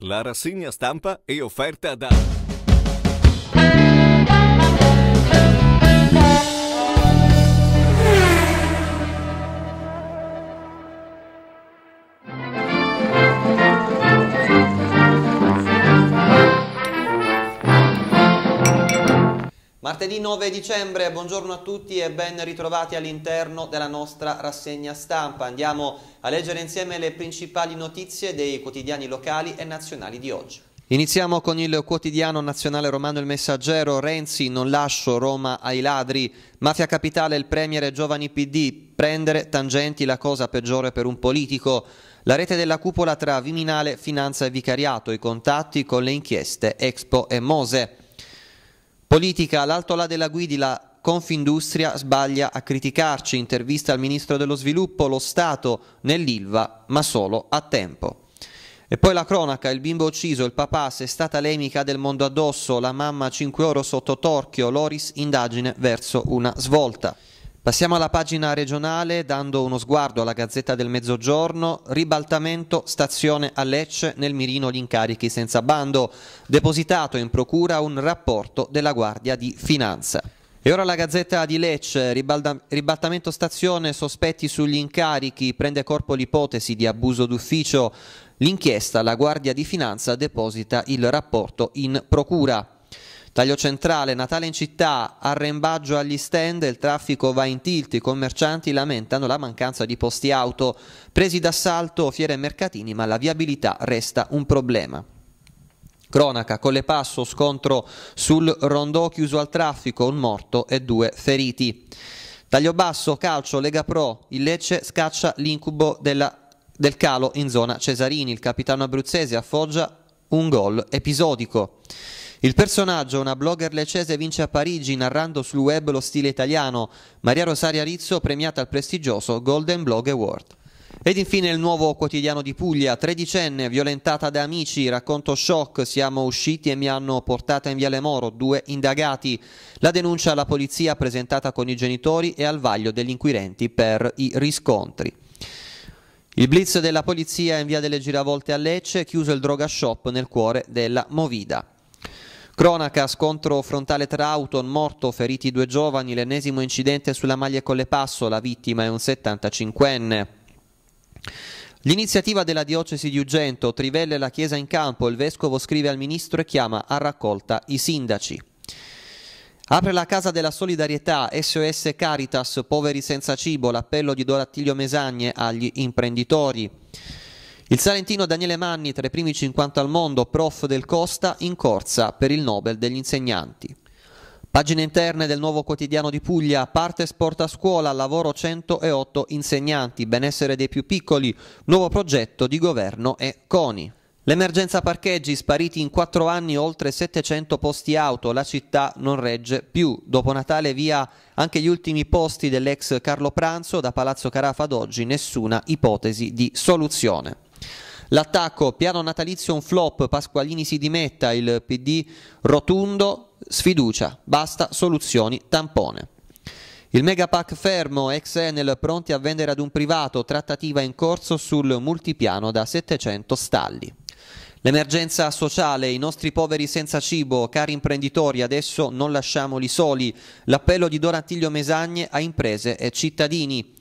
La rassegna stampa è offerta da... Martedì 9 dicembre, buongiorno a tutti e ben ritrovati all'interno della nostra rassegna stampa. Andiamo a leggere insieme le principali notizie dei quotidiani locali e nazionali di oggi. Iniziamo con il quotidiano nazionale romano Il Messaggero, Renzi non lascio Roma ai ladri, mafia capitale il premier giovani PD, prendere tangenti la cosa peggiore per un politico, la rete della cupola tra Viminale, Finanza e Vicariato, i contatti con le inchieste Expo e Mose. Politica, l'altolà della Guidi, la Confindustria sbaglia a criticarci, intervista al Ministro dello Sviluppo, lo Stato nell'Ilva, ma solo a tempo. E poi la cronaca, il bimbo ucciso, il papà, se stata l'emica del mondo addosso, la mamma 5 euro sotto torchio, Loris indagine verso una svolta. Passiamo alla pagina regionale dando uno sguardo alla Gazzetta del Mezzogiorno, ribaltamento stazione a Lecce nel mirino gli incarichi senza bando, depositato in procura un rapporto della Guardia di Finanza. E ora la Gazzetta di Lecce, ribaltamento stazione, sospetti sugli incarichi, prende corpo l'ipotesi di abuso d'ufficio. L'inchiesta, la Guardia di Finanza deposita il rapporto in procura. Taglio centrale, Natale in città, arrembaggio agli stand, il traffico va in tilt, i commercianti lamentano la mancanza di posti auto, presi d'assalto fiere e mercatini, ma la viabilità resta un problema. Cronaca, con le passo scontro sul rondò chiuso al traffico, un morto e due feriti. Taglio basso, calcio, Lega Pro, il Lecce scaccia l'incubo della, del calo in zona Cesarini, il capitano abruzzese affoggia un gol episodico. Il personaggio, una blogger lecese, vince a Parigi narrando sul web lo stile italiano. Maria Rosaria Rizzo premiata al prestigioso Golden Blog Award. Ed infine il nuovo quotidiano di Puglia, tredicenne, violentata da amici, racconto shock, siamo usciti e mi hanno portata in Viale Moro, due indagati. La denuncia alla polizia presentata con i genitori e al vaglio degli inquirenti per i riscontri. Il blitz della polizia in via delle giravolte a Lecce, chiuso il droga shop nel cuore della Movida. Cronaca, scontro frontale tra auto, morto, feriti due giovani, l'ennesimo incidente sulla maglia con le passo, la vittima è un 75enne. L'iniziativa della diocesi di Ugento, Trivelle e la chiesa in campo, il vescovo scrive al ministro e chiama a raccolta i sindaci. Apre la Casa della Solidarietà, SOS Caritas, poveri senza cibo, l'appello di Dorattilio Mesagne agli imprenditori. Il salentino Daniele Manni, tra i primi 50 al mondo, prof del Costa, in corsa per il Nobel degli insegnanti. Pagine interne del nuovo quotidiano di Puglia, parte sport a scuola, lavoro 108 insegnanti, benessere dei più piccoli, nuovo progetto di governo e CONI. L'emergenza parcheggi, spariti in quattro anni oltre 700 posti auto, la città non regge più. Dopo Natale via anche gli ultimi posti dell'ex Carlo Pranzo, da Palazzo Carafa ad oggi nessuna ipotesi di soluzione. L'attacco, piano natalizio un flop, Pasqualini si dimetta, il PD rotundo, sfiducia, basta soluzioni tampone. Il megapack fermo, ex Enel pronti a vendere ad un privato, trattativa in corso sul multipiano da 700 stalli. L'emergenza sociale, i nostri poveri senza cibo, cari imprenditori, adesso non lasciamoli soli. L'appello di Don Attilio Mesagne a imprese e cittadini.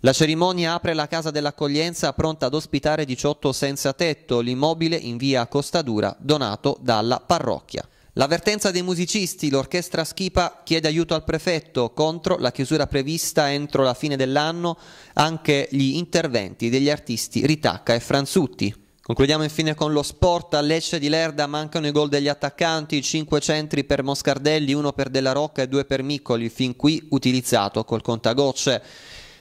La cerimonia apre la casa dell'accoglienza pronta ad ospitare 18 senza tetto, l'immobile in via Costadura donato dalla parrocchia. L'avvertenza dei musicisti, l'orchestra Schipa chiede aiuto al prefetto contro la chiusura prevista entro la fine dell'anno, anche gli interventi degli artisti Ritacca e Franzutti. Concludiamo infine con lo sport, a Lecce di Lerda mancano i gol degli attaccanti, 5 centri per Moscardelli, 1 per Della Rocca e 2 per Miccoli, fin qui utilizzato col contagocce.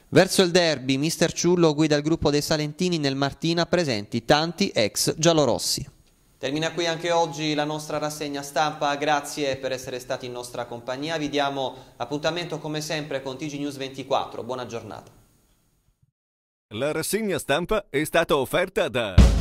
Verso il derby, mister Ciullo guida il gruppo dei Salentini nel Martina presenti tanti ex giallorossi. Termina qui anche oggi la nostra rassegna stampa, grazie per essere stati in nostra compagnia, vi diamo appuntamento come sempre con TG News 24, buona giornata. La rassegna stampa è stata offerta da...